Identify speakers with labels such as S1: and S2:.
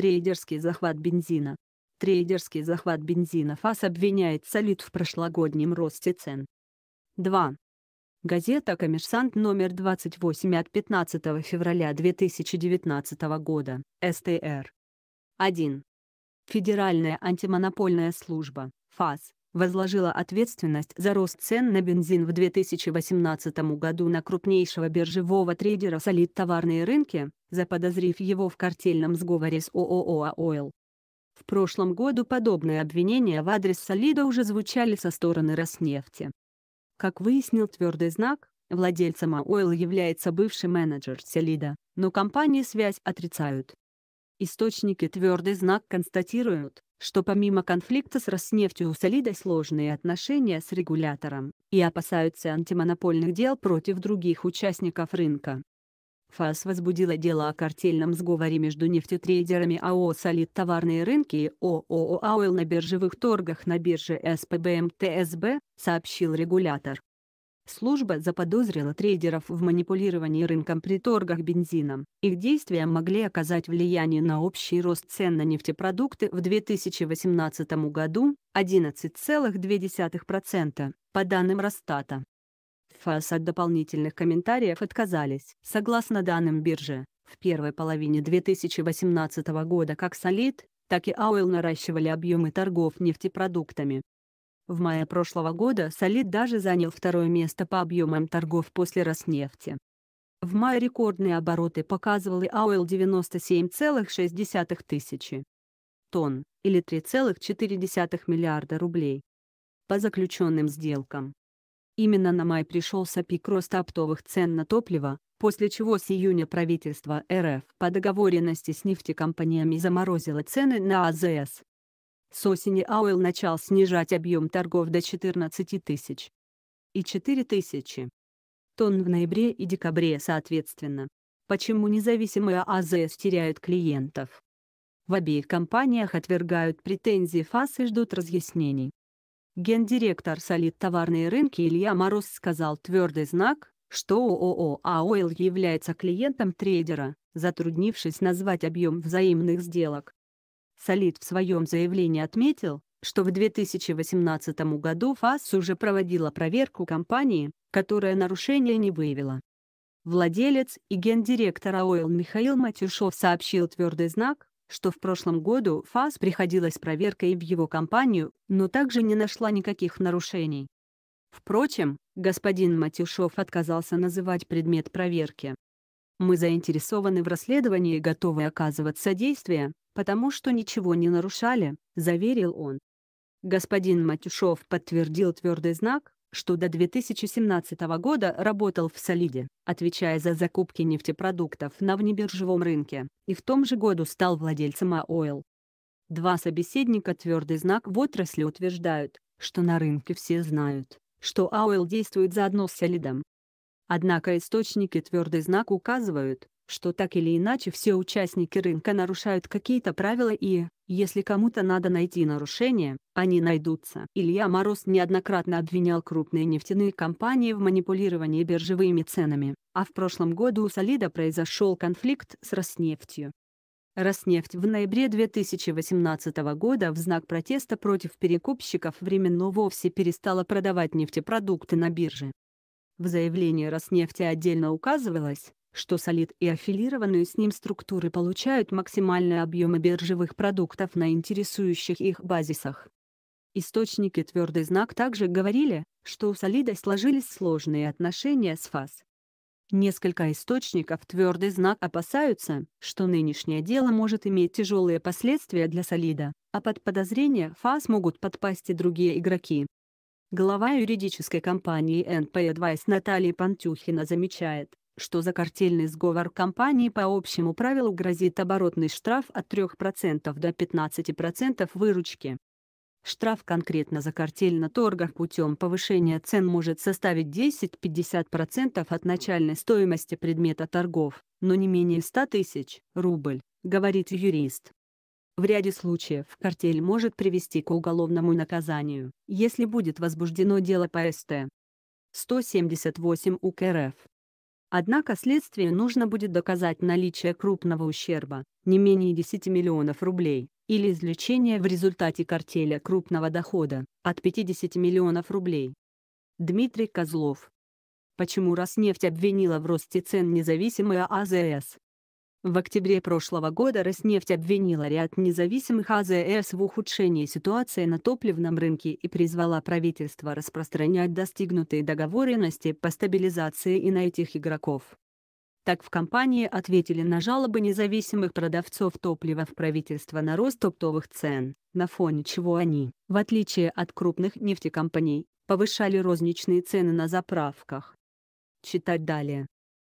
S1: Трейдерский захват бензина. Трейдерский захват бензина ФАС обвиняет Солид в прошлогоднем росте цен. 2. Газета «Коммерсант» номер 28 от 15 февраля 2019 года, СТР. 1. Федеральная антимонопольная служба, ФАС, возложила ответственность за рост цен на бензин в 2018 году на крупнейшего биржевого трейдера «Солид товарные рынки», заподозрив его в картельном сговоре с ООО «Ойл». В прошлом году подобные обвинения в адрес «Солида» уже звучали со стороны «Роснефти». Как выяснил твердый знак, владельцем «Ойл» является бывший менеджер «Солида», но компании связь отрицают. Источники «Твердый знак» констатируют, что помимо конфликта с Роснефтью у Солида сложные отношения с регулятором, и опасаются антимонопольных дел против других участников рынка. ФАС возбудила дело о картельном сговоре между нефтетрейдерами АО «Солид товарные рынки» и ООО «Ауэл» на биржевых торгах на бирже СПБМТСБ, сообщил регулятор. Служба заподозрила трейдеров в манипулировании рынком при торгах бензином. Их действия могли оказать влияние на общий рост цен на нефтепродукты в 2018 году 11,2%, по данным Росстата. ФАС от дополнительных комментариев отказались. Согласно данным биржи, в первой половине 2018 года как Solid, так и Ауэлл наращивали объемы торгов нефтепродуктами. В мае прошлого года «Солид» даже занял второе место по объемам торгов после Роснефти. В мае рекордные обороты показывал и АОЛ 97,6 тысячи тонн, или 3,4 миллиарда рублей. По заключенным сделкам. Именно на май пришелся пик роста оптовых цен на топливо, после чего с июня правительство РФ по договоренности с нефтекомпаниями заморозило цены на АЗС. С осени Ауэлл начал снижать объем торгов до 14 тысяч и 4 тысячи тонн в ноябре и декабре соответственно. Почему независимые АЗС теряют клиентов? В обеих компаниях отвергают претензии ФАС и ждут разъяснений. Гендиректор «Солид товарные рынки» Илья Мороз сказал твердый знак, что ООО АОЛ является клиентом трейдера, затруднившись назвать объем взаимных сделок. Солид в своем заявлении отметил, что в 2018 году ФАС уже проводила проверку компании, которая нарушения не выявила. Владелец и гендиректор АОЛ Михаил Матюшов сообщил твердый знак, что в прошлом году ФАС приходилась проверка и в его компанию, но также не нашла никаких нарушений. Впрочем, господин Матюшов отказался называть предмет проверки. Мы заинтересованы в расследовании и готовы оказывать содействие, потому что ничего не нарушали», — заверил он. Господин Матюшов подтвердил твердый знак, что до 2017 года работал в «Солиде», отвечая за закупки нефтепродуктов на внебиржевом рынке, и в том же году стал владельцем АОЛ. Два собеседника твердый знак в отрасли утверждают, что на рынке все знают, что АОЛ действует заодно с «Солидом», Однако источники твердый знак указывают, что так или иначе все участники рынка нарушают какие-то правила и, если кому-то надо найти нарушение, они найдутся. Илья Мороз неоднократно обвинял крупные нефтяные компании в манипулировании биржевыми ценами, а в прошлом году у Солида произошел конфликт с Роснефтью. Роснефть в ноябре 2018 года в знак протеста против перекупщиков временно вовсе перестала продавать нефтепродукты на бирже. В заявлении Роснефти отдельно указывалось, что солид и аффилированные с ним структуры получают максимальные объемы биржевых продуктов на интересующих их базисах. Источники «Твердый знак» также говорили, что у солида сложились сложные отношения с ФАС. Несколько источников «Твердый знак» опасаются, что нынешнее дело может иметь тяжелые последствия для солида, а под подозрение ФАС могут подпасть и другие игроки. Глава юридической компании НП Advice Наталья Пантюхина замечает, что за картельный сговор компании по общему правилу грозит оборотный штраф от 3% до 15% выручки. Штраф конкретно за картель на торгах путем повышения цен может составить 10-50% от начальной стоимости предмета торгов, но не менее 100 тысяч рубль, говорит юрист. В ряде случаев картель может привести к уголовному наказанию, если будет возбуждено дело по СТ. 178 УК РФ. Однако следствию нужно будет доказать наличие крупного ущерба, не менее 10 миллионов рублей, или извлечение в результате картеля крупного дохода, от 50 миллионов рублей. Дмитрий Козлов. Почему Роснефть обвинила в росте цен независимые АЗС? В октябре прошлого года Роснефть обвинила ряд независимых АЗС в ухудшении ситуации на топливном рынке и призвала правительство распространять достигнутые договоренности по стабилизации и на этих игроков. Так в компании ответили на жалобы независимых продавцов топлива в правительство на рост оптовых цен, на фоне чего они, в отличие от крупных нефтекомпаний, повышали розничные цены на заправках. Читать далее.